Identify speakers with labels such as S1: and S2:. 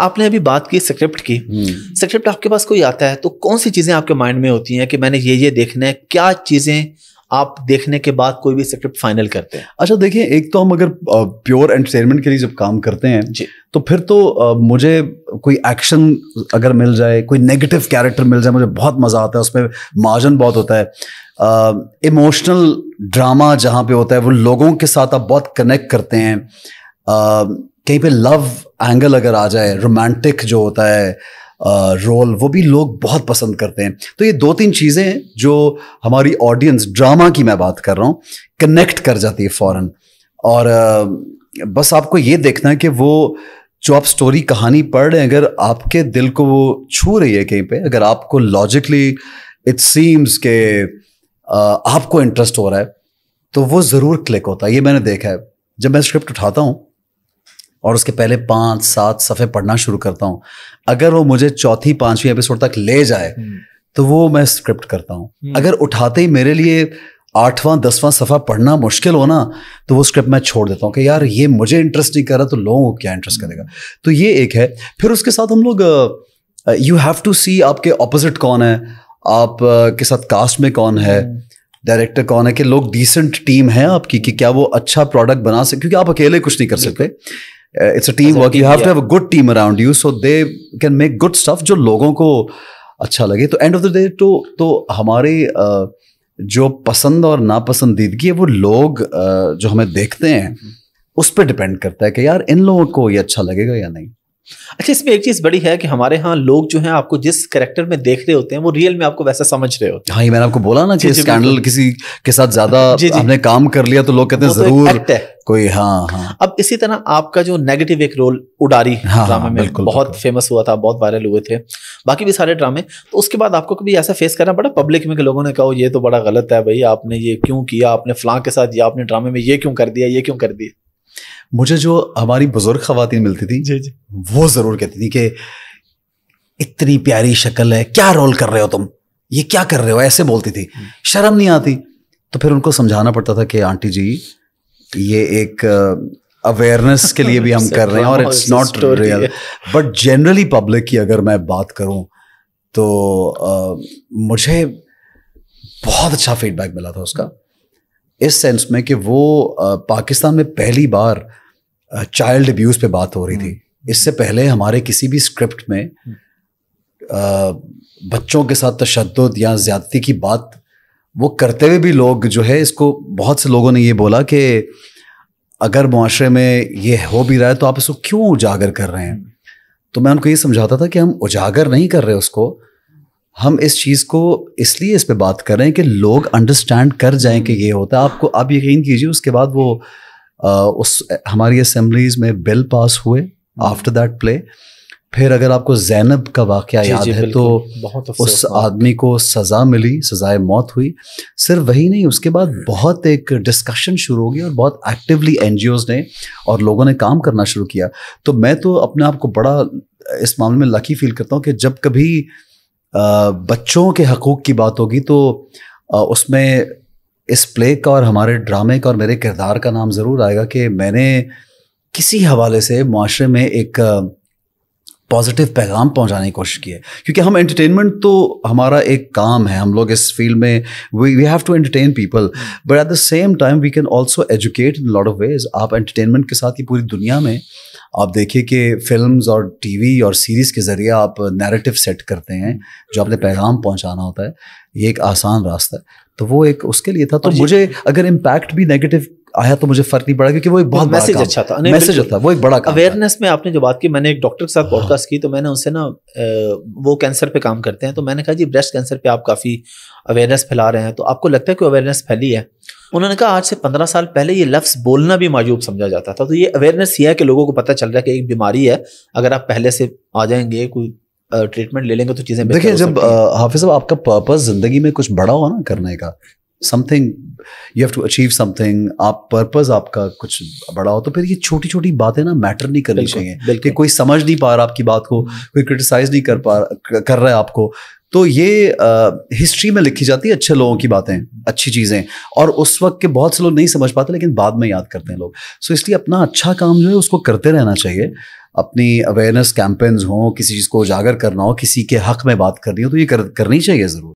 S1: आपने अभी बात की स्क्रिप्ट की स्क्रिप्ट हम्म। आपके पास कोई आता है तो कौन सी चीज़ें आपके माइंड में होती हैं कि मैंने ये ये देखना है क्या चीज़ें आप देखने के बाद कोई भी स्क्रिप्ट फाइनल करते हैं
S2: अच्छा देखिए एक तो हम अगर प्योर एंटरटेनमेंट के लिए जब काम करते हैं जी तो फिर तो मुझे कोई एक्शन अगर मिल जाए कोई नेगेटिव कैरेक्टर मिल जाए मुझे बहुत मज़ा आता है उसमें मार्जन बहुत होता है इमोशनल ड्रामा जहाँ पे होता है वो लोगों के साथ आप बहुत कनेक्ट करते हैं कहीं पे लव एंगल अगर आ जाए रोमांटिक जो होता है रोल वो भी लोग बहुत पसंद करते हैं तो ये दो तीन चीज़ें जो हमारी ऑडियंस ड्रामा की मैं बात कर रहा हूँ कनेक्ट कर जाती है फ़ौरन और बस आपको ये देखना है कि वो जो आप स्टोरी कहानी पढ़ रहे हैं अगर आपके दिल को वो छू रही है कहीं पे अगर आपको लॉजिकली इट सीम्स के आपको इंटरेस्ट हो रहा है तो वो ज़रूर क्लिक होता है ये मैंने देखा है जब मैं स्क्रिप्ट उठाता हूँ और उसके पहले पांच सात सफ़े पढ़ना शुरू करता हूँ अगर वो मुझे चौथी पांचवी एपिसोड तक ले जाए हम्म। तो वो मैं स्क्रिप्ट करता हूँ हम्म। अगर उठाते ही मेरे लिए आठवां दसवां सफ़ा पढ़ना मुश्किल हो ना तो वो स्क्रिप्ट मैं छोड़ देता हूँ कि यार ये मुझे इंटरेस्ट नहीं कर रहा तो लोगों को क्या इंटरेस्ट करेगा तो ये एक है फिर उसके साथ हम लोग यू हैव टू सी आपके ऑपोजिट कौन है आप के साथ कास्ट में कौन है डायरेक्टर हम्म। कौन है कि लोग डिसेंट टीम है आपकी कि क्या वो अच्छा प्रोडक्ट बना सके क्योंकि आप अकेले कुछ नहीं कर सकते it's a team work you have to have a good team around you so they can make good stuff जो लोगों को अच्छा लगे तो एंड ऑफ द डे तो तो हमारे uh, जो पसंद और नापसंदीदगी है वो लोग uh, जो हमें देखते हैं उस पर डिपेंड करता है कि यार इन लोगों को ये अच्छा लगेगा या नहीं अच्छा
S1: इसमें एक चीज बड़ी है कि हमारे यहाँ लोग जो हैं आपको जिस करेक्टर में देख रहे होते हैं वो रियल में आपको वैसा समझ रहे होते
S2: हैं हाँ ये मैंने आपको बोला ना कि स्कैंडल किसी के साथ ज्यादा हमने काम कर लिया तो लोग कहते हैं जरूर तो कोई हाँ हाँ
S1: अब इसी तरह आपका जो नेगेटिव एक रोल उडारी हाँ, ड्रामा हाँ, में बिल्कुल, बहुत बिल्कुल। फेमस हुआ था बहुत वायरल हुए थे बाकी भी सारे ड्रामे तो उसके बाद आपको कभी ऐसा फेस करना पड़ा पब्लिक में कि लोगों ने कहा ये तो बड़ा गलत है भाई आपने ये क्यों किया आपने फलां के साथ या आपने ड्रामे में ये क्यों कर दिया ये क्यों कर दिया
S2: मुझे जो हमारी बुजुर्ग खातन मिलती थी जी जी वो जरूर कहती थी कि इतनी प्यारी शक्ल है क्या रोल कर रहे हो तुम ये क्या कर रहे हो ऐसे बोलती थी हम्म। शर्म नहीं आती तो फिर उनको समझाना पड़ता था कि आंटी जी ये एक अवेयरनेस के लिए भी हम कर रहे हैं और it's not real but generally public की अगर मैं बात करूं तो आ, मुझे बहुत अच्छा फीडबैक मिला था उसका इस सेंस में कि वो आ, पाकिस्तान में पहली बार चाइल्ड अब्यूज पे बात हो रही थी हम्म। इससे पहले हमारे किसी भी स्क्रिप्ट में आ, बच्चों के साथ तशद या ज्यादती की बात वो करते हुए भी लोग जो है इसको बहुत से लोगों ने ये बोला कि अगर माशरे में ये हो भी रहा है तो आप इसको क्यों उजागर कर रहे हैं हम्म। तो मैं उनको ये समझाता था कि हम उजागर नहीं कर रहे उसको हम इस चीज़ को इसलिए इस पर बात कर रहे हैं कि लोग अंडरस्टैंड कर जाएं कि हम्म। ये होता है आपको आप यकीन कीजिए उसके बाद वो उस हमारी असम्बलीज में बिल पास हुए आफ्टर दैट प्ले फिर अगर आपको जैनब का वाक़ याद है तो बहुत उस आदमी को सज़ा मिली सज़ाए मौत हुई सिर्फ वही नहीं उसके बाद हम्म। बहुत एक डिस्कशन शुरू हो गई और बहुत एक्टिवली एन ने और लोगों ने काम करना शुरू किया तो मैं तो अपने आप को बड़ा इस मामले में लकी फील करता हूँ कि जब कभी बच्चों के हकूक़ की बात होगी तो उसमें इस प्ले का और हमारे ड्रामे का और मेरे किरदार का नाम ज़रूर आएगा कि मैंने किसी हवाले से माशरे में एक पॉजिटिव पैगाम पहुंचाने की कोशिश की है क्योंकि हम एंटरटेनमेंट तो हमारा एक काम है हम लोग इस फील्ड में we we have to entertain people but at the same time we can also educate in lot of ways आप एंटरटेनमेंट के साथ ही पूरी दुनिया में आप देखिए कि फिल्म्स और टीवी और सीरीज़ के ज़रिए आप नैरेटिव सेट करते हैं जो आपने पैगाम पहुंचाना होता है ये एक आसान रास्ता है तो वो एक उसके लिए था तो मुझे अगर इम्पैक्ट भी नेगेटिव आया तो मुझे फर्क नहीं पड़ा क्योंकि वो एक बहुत मैसेज अच्छा था मैसेज अच्छा था वो एक बड़ा
S1: अवेयरनेस में आपने जो बात की मैंने एक डॉक्टर के साथ पॉडकास्ट की तो मैंने उनसे ना वो कैंसर पे काम करते हैं तो मैंने कहा जी ब्रेस्ट कैंसर पे आप काफ़ी अवेयरनेस फैला रहे हैं तो आपको लगता है कि अवेयरनेस फैली है उन्होंने कहा आज से पंद्रह साल पहले ये लफ्स बोलना भी मायूब समझा जाता था तो ये अवेयरनेस ये है कि लोगों को पता चल रहा है कि एक बीमारी है अगर आप पहले से आ जाएंगे कोई ट्रीटमेंट ले लेंगे तो चीज़ें देखिए जब
S2: हाफिज साहब आपका पर्पस ज़िंदगी में कुछ बड़ा हो ना करने का something you have to achieve something आप पर्पज आपका कुछ बड़ा हो तो फिर ये छोटी छोटी बातें ना मैटर नहीं करनी चाहिए बल्कि कोई समझ नहीं पा रहा आपकी बात को कोई क्रिटिसाइज नहीं कर पा कर रहा है आपको तो ये आ, हिस्ट्री में लिखी जाती है अच्छे लोगों की बातें अच्छी चीज़ें और उस वक्त के बहुत से लोग नहीं समझ पाते लेकिन बाद में याद करते हैं लोग सो इसलिए अपना अच्छा काम जो है उसको करते रहना चाहिए अपनी अवेयरनेस कैंपेन्स हों किसी चीज़ को उजागर करना हो किसी के हक में बात करनी हो तो ये कर, करनी चाहिए ज़रूर